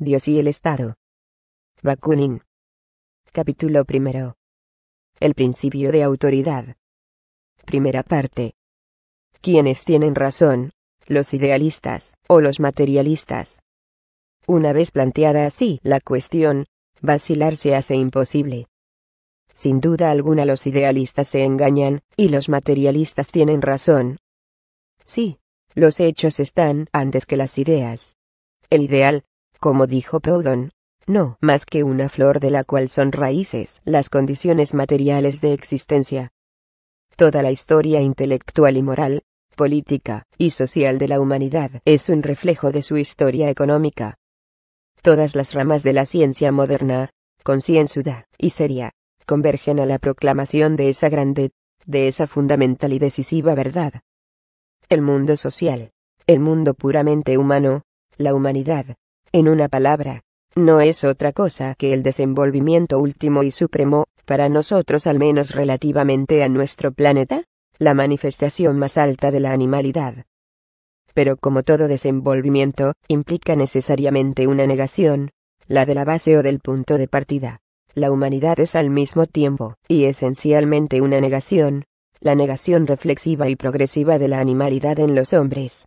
Dios y el Estado. Bakunin. Capítulo primero. El principio de autoridad. Primera parte. ¿Quiénes tienen razón, los idealistas o los materialistas. Una vez planteada así la cuestión, vacilar se hace imposible. Sin duda alguna los idealistas se engañan, y los materialistas tienen razón. Sí, los hechos están antes que las ideas. El ideal, como dijo Proudhon, no más que una flor de la cual son raíces las condiciones materiales de existencia. Toda la historia intelectual y moral, política y social de la humanidad es un reflejo de su historia económica. Todas las ramas de la ciencia moderna, concienzuda y seria, convergen a la proclamación de esa grande, de esa fundamental y decisiva verdad. El mundo social, el mundo puramente humano, la humanidad, en una palabra, no es otra cosa que el desenvolvimiento último y supremo, para nosotros al menos relativamente a nuestro planeta, la manifestación más alta de la animalidad. Pero como todo desenvolvimiento, implica necesariamente una negación, la de la base o del punto de partida. La humanidad es al mismo tiempo, y esencialmente una negación, la negación reflexiva y progresiva de la animalidad en los hombres.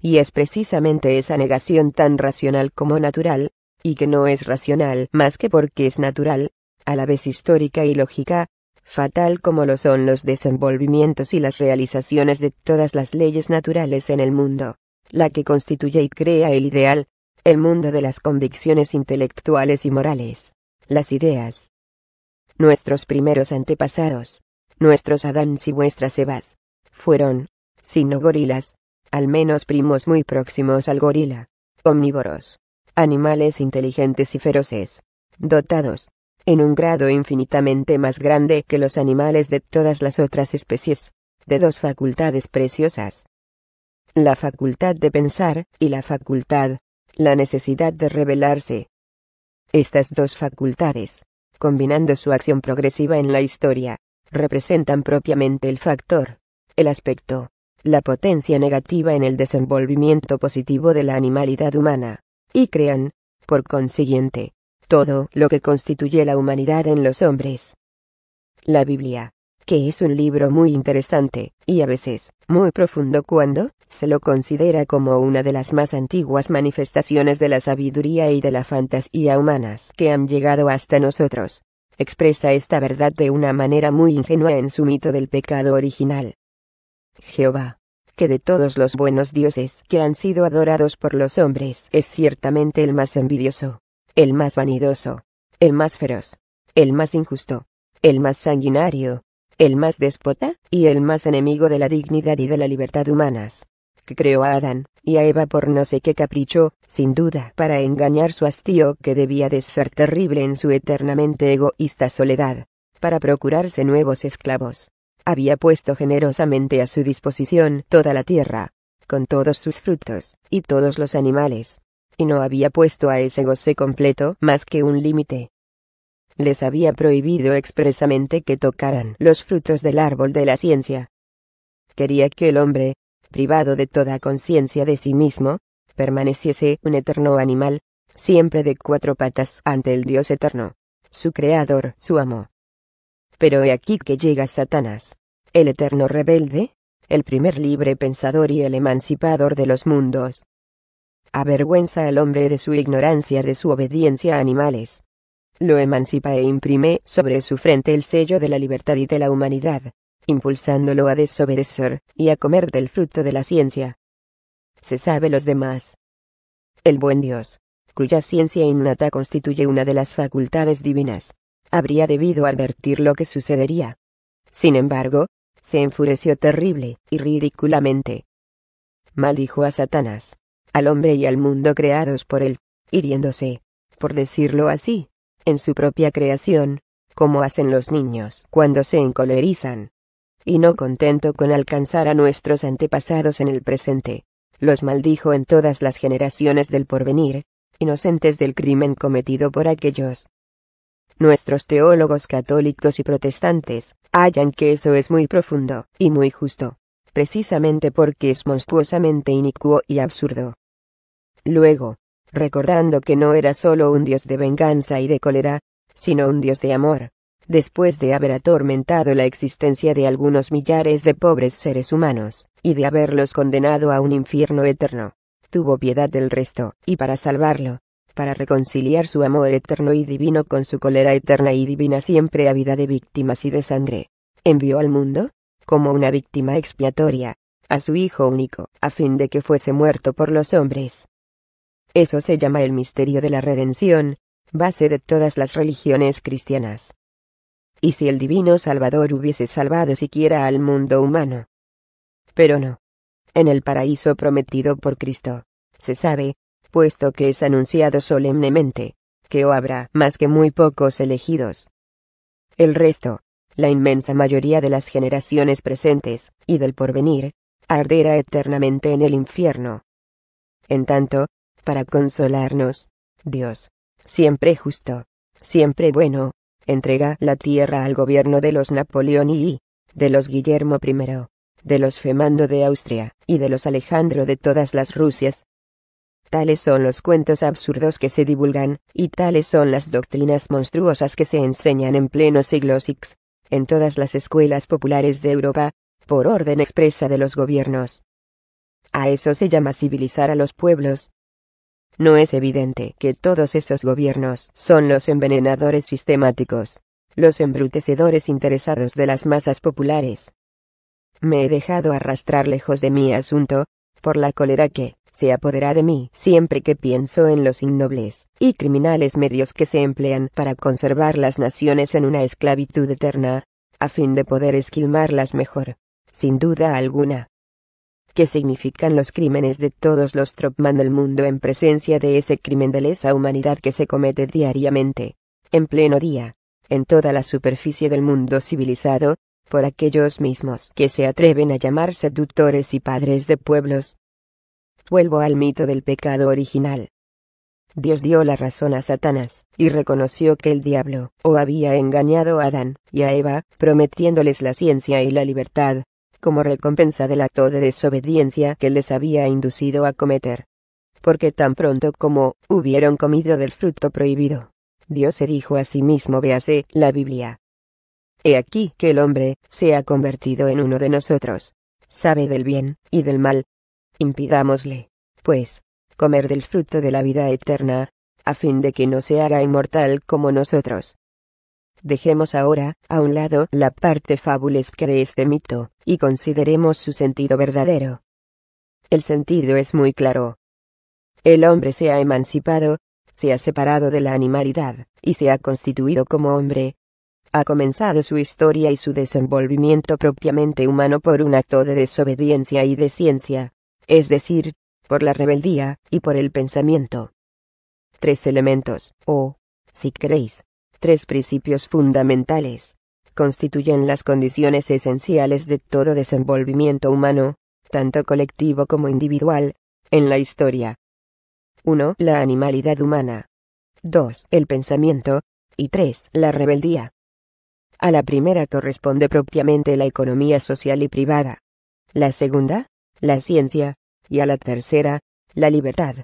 Y es precisamente esa negación tan racional como natural, y que no es racional más que porque es natural, a la vez histórica y lógica, fatal como lo son los desenvolvimientos y las realizaciones de todas las leyes naturales en el mundo, la que constituye y crea el ideal, el mundo de las convicciones intelectuales y morales, las ideas. Nuestros primeros antepasados, nuestros Adán y vuestras Evas, fueron, sino gorilas, al menos primos muy próximos al gorila, omnívoros, animales inteligentes y feroces, dotados, en un grado infinitamente más grande que los animales de todas las otras especies, de dos facultades preciosas. La facultad de pensar y la facultad, la necesidad de revelarse. Estas dos facultades, combinando su acción progresiva en la historia, representan propiamente el factor, el aspecto, la potencia negativa en el desenvolvimiento positivo de la animalidad humana, y crean, por consiguiente, todo lo que constituye la humanidad en los hombres. La Biblia, que es un libro muy interesante, y a veces, muy profundo cuando, se lo considera como una de las más antiguas manifestaciones de la sabiduría y de la fantasía humanas que han llegado hasta nosotros, expresa esta verdad de una manera muy ingenua en su mito del pecado original, Jehová, que de todos los buenos dioses que han sido adorados por los hombres es ciertamente el más envidioso, el más vanidoso, el más feroz, el más injusto, el más sanguinario, el más déspota, y el más enemigo de la dignidad y de la libertad humanas, que creó a Adán y a Eva por no sé qué capricho, sin duda para engañar su hastío que debía de ser terrible en su eternamente egoísta soledad, para procurarse nuevos esclavos había puesto generosamente a su disposición toda la tierra, con todos sus frutos, y todos los animales, y no había puesto a ese goce completo más que un límite. Les había prohibido expresamente que tocaran los frutos del árbol de la ciencia. Quería que el hombre, privado de toda conciencia de sí mismo, permaneciese un eterno animal, siempre de cuatro patas ante el Dios eterno, su creador, su amo. Pero he aquí que llega Satanás, el eterno rebelde, el primer libre pensador y el emancipador de los mundos. Avergüenza al hombre de su ignorancia de su obediencia a animales. Lo emancipa e imprime sobre su frente el sello de la libertad y de la humanidad, impulsándolo a desobedecer y a comer del fruto de la ciencia. Se sabe los demás. El buen Dios, cuya ciencia innata constituye una de las facultades divinas, habría debido advertir lo que sucedería. Sin embargo, se enfureció terrible y ridículamente. Maldijo a Satanás, al hombre y al mundo creados por él, hiriéndose, por decirlo así, en su propia creación, como hacen los niños cuando se encolerizan. Y no contento con alcanzar a nuestros antepasados en el presente, los maldijo en todas las generaciones del porvenir, inocentes del crimen cometido por aquellos nuestros teólogos católicos y protestantes, hallan que eso es muy profundo, y muy justo, precisamente porque es monstruosamente inicuo y absurdo. Luego, recordando que no era solo un Dios de venganza y de cólera, sino un Dios de amor, después de haber atormentado la existencia de algunos millares de pobres seres humanos, y de haberlos condenado a un infierno eterno, tuvo piedad del resto, y para salvarlo, para reconciliar su amor eterno y divino con su cólera eterna y divina siempre a vida de víctimas y de sangre. Envió al mundo, como una víctima expiatoria, a su Hijo único, a fin de que fuese muerto por los hombres. Eso se llama el misterio de la redención, base de todas las religiones cristianas. Y si el divino Salvador hubiese salvado siquiera al mundo humano. Pero no. En el paraíso prometido por Cristo, se sabe, puesto que es anunciado solemnemente, que o habrá más que muy pocos elegidos. El resto, la inmensa mayoría de las generaciones presentes, y del porvenir, arderá eternamente en el infierno. En tanto, para consolarnos, Dios, siempre justo, siempre bueno, entrega la tierra al gobierno de los Napoleón y de los Guillermo I, de los Femando de Austria, y de los Alejandro de todas las Rusias, Tales son los cuentos absurdos que se divulgan, y tales son las doctrinas monstruosas que se enseñan en pleno siglo X, en todas las escuelas populares de Europa, por orden expresa de los gobiernos. A eso se llama civilizar a los pueblos. No es evidente que todos esos gobiernos son los envenenadores sistemáticos, los embrutecedores interesados de las masas populares. Me he dejado arrastrar lejos de mi asunto, por la cólera que se apoderá de mí siempre que pienso en los innobles y criminales medios que se emplean para conservar las naciones en una esclavitud eterna, a fin de poder esquilmarlas mejor, sin duda alguna. ¿Qué significan los crímenes de todos los tropman del mundo en presencia de ese crimen de lesa humanidad que se comete diariamente, en pleno día, en toda la superficie del mundo civilizado, por aquellos mismos que se atreven a llamar seductores y padres de pueblos. Vuelvo al mito del pecado original. Dios dio la razón a Satanás, y reconoció que el diablo, o había engañado a Adán y a Eva, prometiéndoles la ciencia y la libertad, como recompensa del acto de desobediencia que les había inducido a cometer. Porque tan pronto como hubieron comido del fruto prohibido, Dios se dijo a sí mismo véase la Biblia, aquí que el hombre, se ha convertido en uno de nosotros. Sabe del bien, y del mal. Impidámosle, pues, comer del fruto de la vida eterna, a fin de que no se haga inmortal como nosotros. Dejemos ahora, a un lado, la parte fabulesca de este mito, y consideremos su sentido verdadero. El sentido es muy claro. El hombre se ha emancipado, se ha separado de la animalidad, y se ha constituido como hombre, ha comenzado su historia y su desenvolvimiento propiamente humano por un acto de desobediencia y de ciencia, es decir, por la rebeldía, y por el pensamiento. Tres elementos, o, si queréis, tres principios fundamentales, constituyen las condiciones esenciales de todo desenvolvimiento humano, tanto colectivo como individual, en la historia. 1. La animalidad humana. 2. El pensamiento. Y 3. La rebeldía. A la primera corresponde propiamente la economía social y privada. La segunda, la ciencia, y a la tercera, la libertad.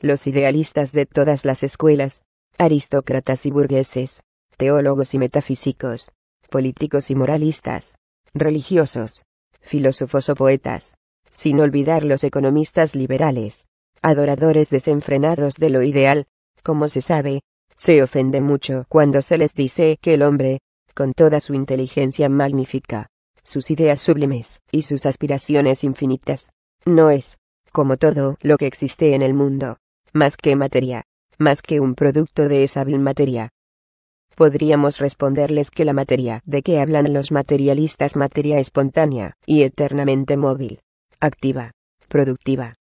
Los idealistas de todas las escuelas, aristócratas y burgueses, teólogos y metafísicos, políticos y moralistas, religiosos, filósofos o poetas, sin olvidar los economistas liberales, adoradores desenfrenados de lo ideal, como se sabe, se ofende mucho cuando se les dice que el hombre, con toda su inteligencia magnífica, sus ideas sublimes y sus aspiraciones infinitas. No es, como todo lo que existe en el mundo, más que materia, más que un producto de esa vil materia. Podríamos responderles que la materia de que hablan los materialistas materia espontánea y eternamente móvil, activa, productiva.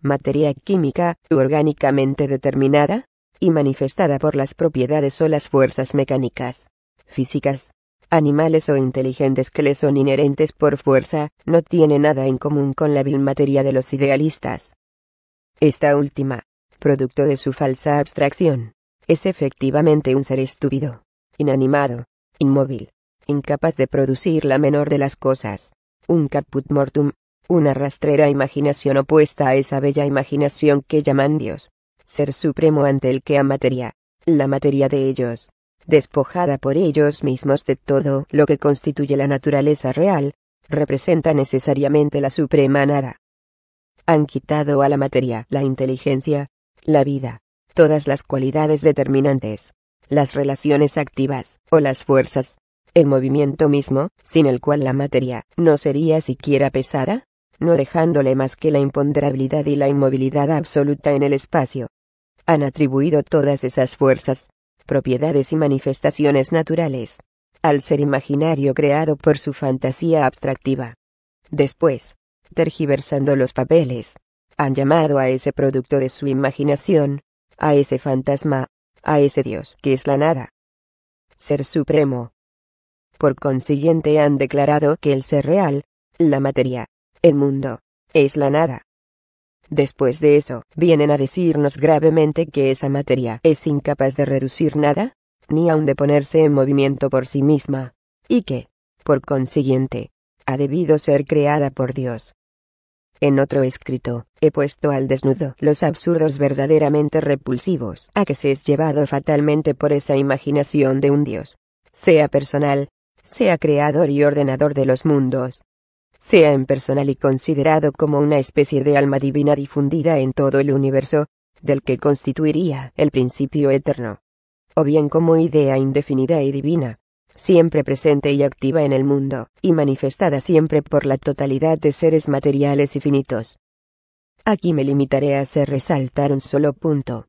Materia química, orgánicamente determinada, y manifestada por las propiedades o las fuerzas mecánicas, físicas, animales o inteligentes que le son inherentes por fuerza, no tiene nada en común con la vil materia de los idealistas. Esta última, producto de su falsa abstracción, es efectivamente un ser estúpido, inanimado, inmóvil, incapaz de producir la menor de las cosas, un caput mortum, una rastrera imaginación opuesta a esa bella imaginación que llaman Dios, ser supremo ante el que a materia, la materia de ellos, despojada por ellos mismos de todo lo que constituye la naturaleza real, representa necesariamente la suprema nada. Han quitado a la materia la inteligencia, la vida, todas las cualidades determinantes, las relaciones activas, o las fuerzas, el movimiento mismo, sin el cual la materia no sería siquiera pesada, no dejándole más que la imponderabilidad y la inmovilidad absoluta en el espacio. Han atribuido todas esas fuerzas, propiedades y manifestaciones naturales, al ser imaginario creado por su fantasía abstractiva. Después, tergiversando los papeles, han llamado a ese producto de su imaginación, a ese fantasma, a ese Dios que es la nada. Ser supremo. Por consiguiente han declarado que el ser real, la materia, el mundo, es la nada. Después de eso, vienen a decirnos gravemente que esa materia es incapaz de reducir nada, ni aun de ponerse en movimiento por sí misma, y que, por consiguiente, ha debido ser creada por Dios. En otro escrito, he puesto al desnudo los absurdos verdaderamente repulsivos a que se es llevado fatalmente por esa imaginación de un Dios, sea personal, sea creador y ordenador de los mundos, sea en personal y considerado como una especie de alma divina difundida en todo el universo, del que constituiría el principio eterno, o bien como idea indefinida y divina, siempre presente y activa en el mundo, y manifestada siempre por la totalidad de seres materiales y finitos. Aquí me limitaré a hacer resaltar un solo punto.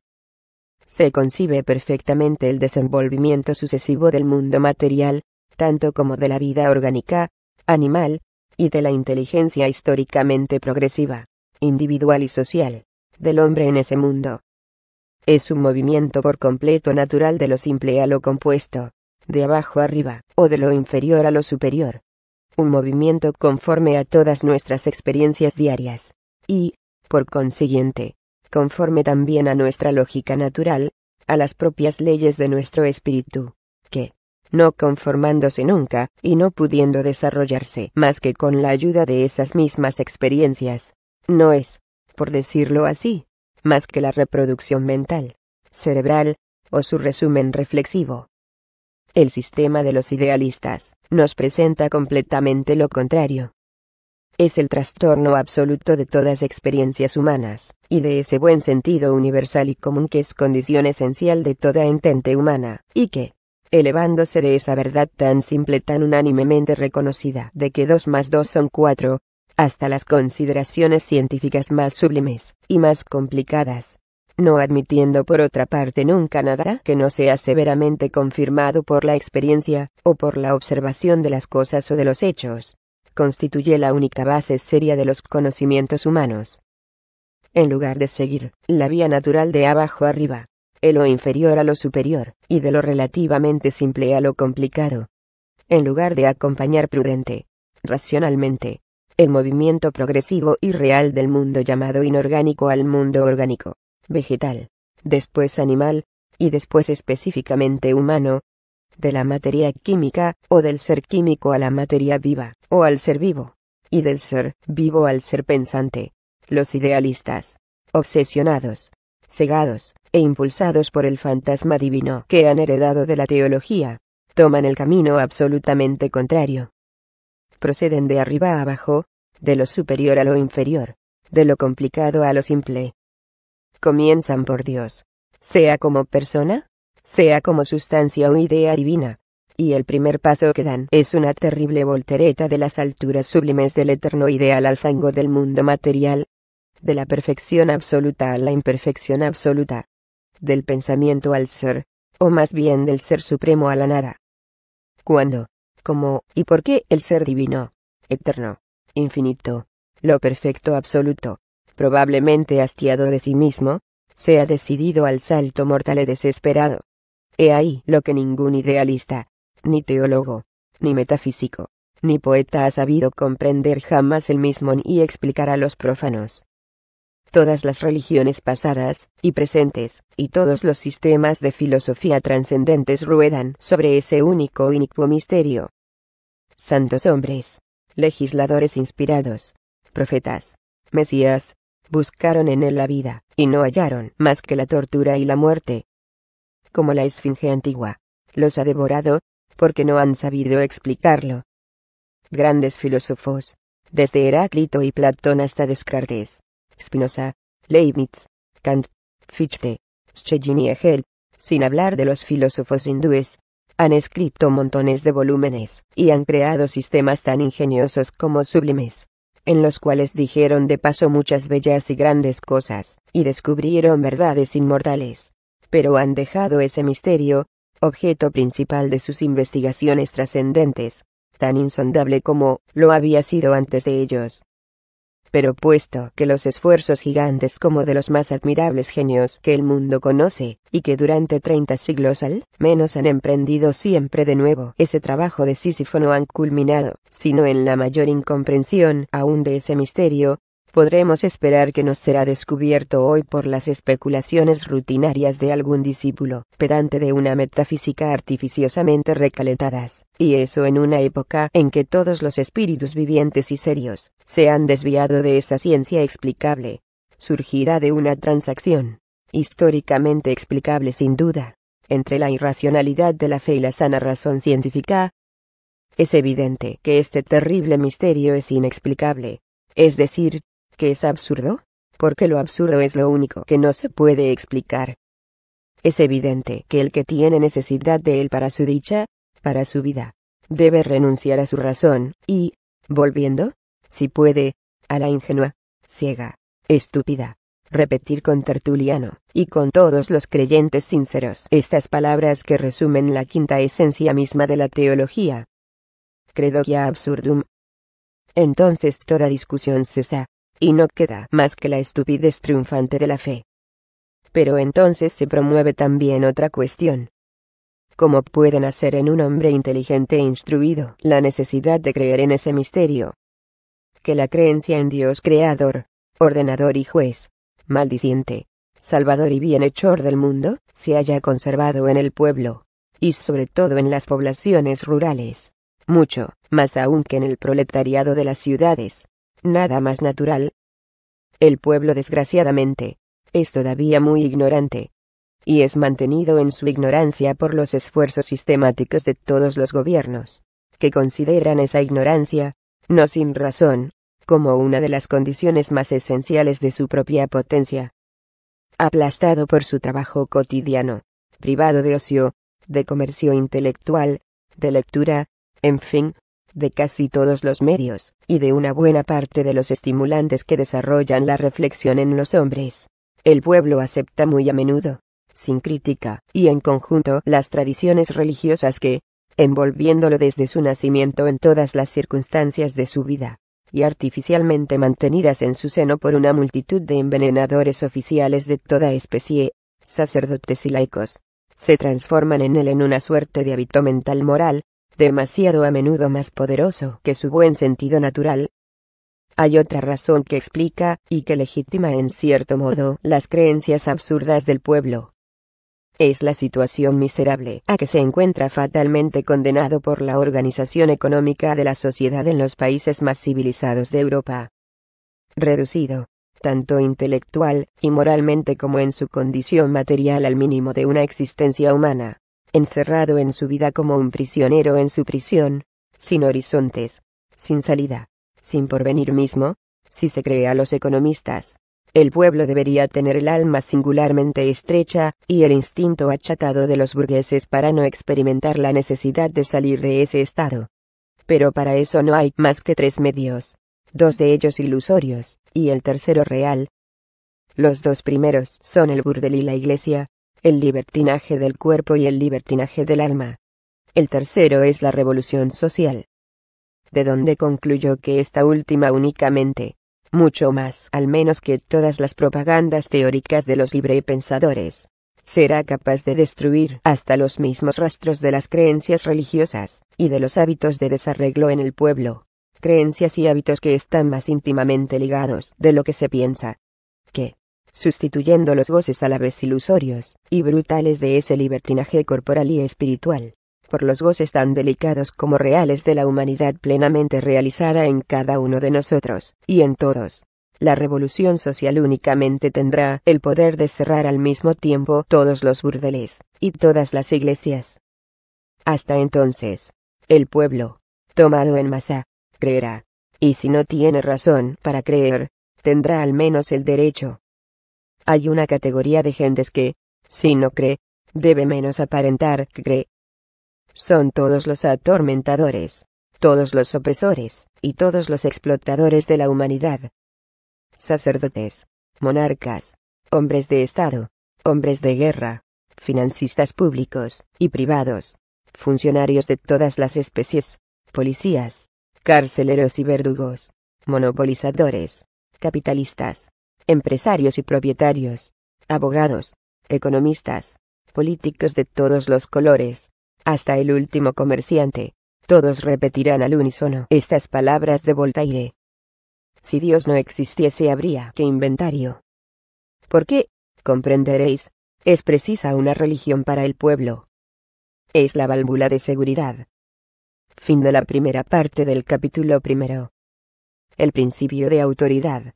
Se concibe perfectamente el desenvolvimiento sucesivo del mundo material, tanto como de la vida orgánica, animal, y de la inteligencia históricamente progresiva, individual y social, del hombre en ese mundo. Es un movimiento por completo natural de lo simple a lo compuesto, de abajo arriba, o de lo inferior a lo superior. Un movimiento conforme a todas nuestras experiencias diarias, y, por consiguiente, conforme también a nuestra lógica natural, a las propias leyes de nuestro espíritu, que, no conformándose nunca y no pudiendo desarrollarse más que con la ayuda de esas mismas experiencias. No es, por decirlo así, más que la reproducción mental, cerebral, o su resumen reflexivo. El sistema de los idealistas nos presenta completamente lo contrario. Es el trastorno absoluto de todas experiencias humanas, y de ese buen sentido universal y común que es condición esencial de toda entente humana, y que, elevándose de esa verdad tan simple, tan unánimemente reconocida, de que dos más dos son cuatro, hasta las consideraciones científicas más sublimes, y más complicadas, no admitiendo por otra parte nunca nada que no sea severamente confirmado por la experiencia, o por la observación de las cosas o de los hechos, constituye la única base seria de los conocimientos humanos. En lugar de seguir la vía natural de abajo arriba, de lo inferior a lo superior, y de lo relativamente simple a lo complicado. En lugar de acompañar prudente, racionalmente, el movimiento progresivo y real del mundo llamado inorgánico al mundo orgánico, vegetal, después animal, y después específicamente humano, de la materia química o del ser químico a la materia viva o al ser vivo, y del ser vivo al ser pensante. Los idealistas, obsesionados, cegados, e impulsados por el fantasma divino que han heredado de la teología, toman el camino absolutamente contrario. Proceden de arriba a abajo, de lo superior a lo inferior, de lo complicado a lo simple. Comienzan por Dios, sea como persona, sea como sustancia o idea divina, y el primer paso que dan es una terrible voltereta de las alturas sublimes del eterno ideal al fango del mundo material, de la perfección absoluta a la imperfección absoluta, del pensamiento al ser, o más bien del ser supremo a la nada. ¿Cuándo, cómo y por qué el ser divino, eterno, infinito, lo perfecto absoluto, probablemente hastiado de sí mismo, se ha decidido al salto mortal y desesperado. He ahí lo que ningún idealista, ni teólogo, ni metafísico, ni poeta ha sabido comprender jamás el mismo ni explicar a los profanos todas las religiones pasadas y presentes, y todos los sistemas de filosofía trascendentes ruedan sobre ese único y inicuo misterio. Santos hombres, legisladores inspirados, profetas, mesías, buscaron en él la vida, y no hallaron más que la tortura y la muerte. Como la esfinge antigua, los ha devorado, porque no han sabido explicarlo. Grandes filósofos, desde Heráclito y Platón hasta Descartes, Spinoza, Leibniz, Kant, Fichte, Schelling y Hegel, sin hablar de los filósofos hindúes, han escrito montones de volúmenes y han creado sistemas tan ingeniosos como sublimes, en los cuales dijeron de paso muchas bellas y grandes cosas, y descubrieron verdades inmortales, pero han dejado ese misterio, objeto principal de sus investigaciones trascendentes, tan insondable como lo había sido antes de ellos pero puesto que los esfuerzos gigantes como de los más admirables genios que el mundo conoce, y que durante 30 siglos al menos han emprendido siempre de nuevo ese trabajo de Sísifo no han culminado, sino en la mayor incomprensión aún de ese misterio, podremos esperar que nos será descubierto hoy por las especulaciones rutinarias de algún discípulo pedante de una metafísica artificiosamente recalentadas, y eso en una época en que todos los espíritus vivientes y serios se han desviado de esa ciencia explicable, Surgirá de una transacción, históricamente explicable sin duda, entre la irracionalidad de la fe y la sana razón científica, es evidente que este terrible misterio es inexplicable, es decir, ¿Qué es absurdo? Porque lo absurdo es lo único que no se puede explicar. Es evidente que el que tiene necesidad de él para su dicha, para su vida, debe renunciar a su razón, y, volviendo, si puede, a la ingenua, ciega, estúpida, repetir con Tertuliano, y con todos los creyentes sinceros, estas palabras que resumen la quinta esencia misma de la teología. Credo quia absurdum. Entonces toda discusión cesa, y no queda más que la estupidez triunfante de la fe. Pero entonces se promueve también otra cuestión. ¿Cómo pueden hacer en un hombre inteligente e instruido la necesidad de creer en ese misterio? Que la creencia en Dios creador, ordenador y juez, maldiciente, salvador y bienhechor del mundo, se haya conservado en el pueblo, y sobre todo en las poblaciones rurales, mucho, más aún que en el proletariado de las ciudades nada más natural. El pueblo desgraciadamente, es todavía muy ignorante. Y es mantenido en su ignorancia por los esfuerzos sistemáticos de todos los gobiernos, que consideran esa ignorancia, no sin razón, como una de las condiciones más esenciales de su propia potencia. Aplastado por su trabajo cotidiano, privado de ocio, de comercio intelectual, de lectura, en fin, de casi todos los medios, y de una buena parte de los estimulantes que desarrollan la reflexión en los hombres. El pueblo acepta muy a menudo, sin crítica, y en conjunto las tradiciones religiosas que, envolviéndolo desde su nacimiento en todas las circunstancias de su vida, y artificialmente mantenidas en su seno por una multitud de envenenadores oficiales de toda especie, sacerdotes y laicos, se transforman en él en una suerte de hábito mental moral, demasiado a menudo más poderoso que su buen sentido natural. Hay otra razón que explica, y que legitima en cierto modo, las creencias absurdas del pueblo. Es la situación miserable a que se encuentra fatalmente condenado por la organización económica de la sociedad en los países más civilizados de Europa. Reducido, tanto intelectual y moralmente como en su condición material al mínimo de una existencia humana, encerrado en su vida como un prisionero en su prisión, sin horizontes, sin salida, sin porvenir mismo, si se cree a los economistas. El pueblo debería tener el alma singularmente estrecha, y el instinto achatado de los burgueses para no experimentar la necesidad de salir de ese estado. Pero para eso no hay más que tres medios, dos de ellos ilusorios, y el tercero real. Los dos primeros son el burdel y la iglesia, el libertinaje del cuerpo y el libertinaje del alma. El tercero es la revolución social. De donde concluyó que esta última únicamente, mucho más al menos que todas las propagandas teóricas de los librepensadores, será capaz de destruir hasta los mismos rastros de las creencias religiosas, y de los hábitos de desarreglo en el pueblo, creencias y hábitos que están más íntimamente ligados de lo que se piensa, sustituyendo los goces a la vez ilusorios y brutales de ese libertinaje corporal y espiritual, por los goces tan delicados como reales de la humanidad plenamente realizada en cada uno de nosotros, y en todos. La revolución social únicamente tendrá el poder de cerrar al mismo tiempo todos los burdeles, y todas las iglesias. Hasta entonces, el pueblo, tomado en masa, creerá, y si no tiene razón para creer, tendrá al menos el derecho, hay una categoría de gentes que, si no cree, debe menos aparentar que cree. Son todos los atormentadores, todos los opresores, y todos los explotadores de la humanidad. Sacerdotes, monarcas, hombres de Estado, hombres de guerra, financistas públicos y privados, funcionarios de todas las especies, policías, carceleros y verdugos, monopolizadores, capitalistas, empresarios y propietarios, abogados, economistas, políticos de todos los colores, hasta el último comerciante, todos repetirán al unísono estas palabras de Voltaire. Si Dios no existiese habría que inventario. ¿Por qué? Comprenderéis, es precisa una religión para el pueblo. Es la válvula de seguridad. Fin de la primera parte del capítulo primero. El principio de autoridad.